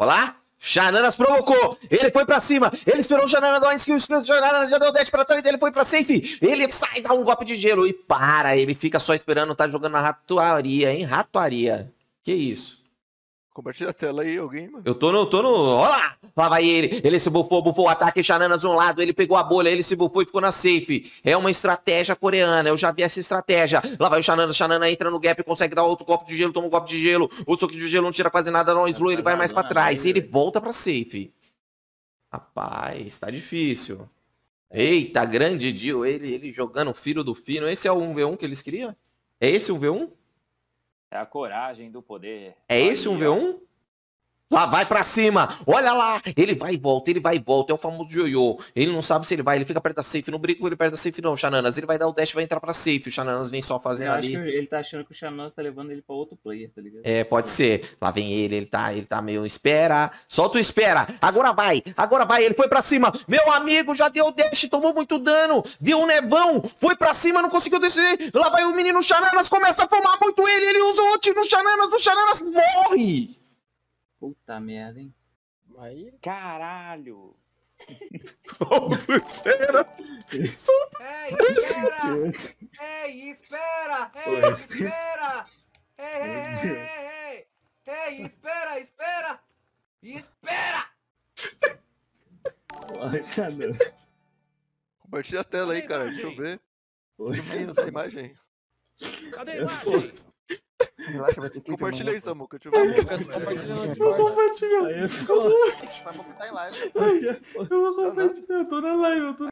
Olá? Xananas provocou, ele foi para cima, ele esperou o Janana dar um skill, skill, Janana já deu 10 para trás, ele foi para safe, ele sai, dá um golpe de gelo e para, ele fica só esperando, tá jogando na ratoaria, hein, ratoaria, que isso. Compartilha a tela aí, alguém, mano. Eu tô no. Tô no... Olha lá! Lá vai ele. Ele se bufou, bufou o ataque. Xananas de um lado. Ele pegou a bolha. Ele se bufou e ficou na safe. É uma estratégia coreana. Eu já vi essa estratégia. Lá vai o Xananas. Xanana entra no gap. Consegue dar outro golpe de gelo. Toma um golpe de gelo. O soco de gelo não tira quase nada. Não slow. Ele vai mais pra trás. Ele volta pra safe. Rapaz, tá difícil. Eita, grande Dio. Ele, ele jogando o filho do fino. Esse é o 1v1 que eles queriam? É esse o V1? É a coragem do poder. É esse um V1? Lá vai para cima. Olha lá. Ele vai e volta, ele vai e volta. É o famoso Jojo. Ele não sabe se ele vai, ele fica perto da safe. Não brinco ele perto da safe, não, Xananas. Ele vai dar o dash vai entrar pra safe. O Xananas vem só fazendo ali. ele tá achando que o Xananas tá levando ele pra outro player, tá ligado? É, pode ser. Lá vem ele, ele tá, ele tá meio espera. Solta o espera. Agora vai, agora vai. Ele foi pra cima. Meu amigo, já deu o dash, tomou muito dano. Viu o nevão, foi pra cima, não conseguiu descer, Lá vai o menino Xananas, começa a fumar muito ele. Ele usa o ult no Xananas, o Xananas morre. Puta merda, hein? Aí... Caralho! Solta espera! Ei, espera! Ei, espera! Ei, espera! Ei, ei, ei, ei, ei! espera, espera! Espera! Poxa, Compartilha a tela aí, cara. Deixa eu ver. Poxa, imagem. Cadê a imagem? Relaxa, vai ter clipe. Compartilha aí, Samuca. eu ver. É é compartilha no Discord. Vou compartilhar. Samuca tá em live. Eu vou compartilhar. Eu tô na live, eu tô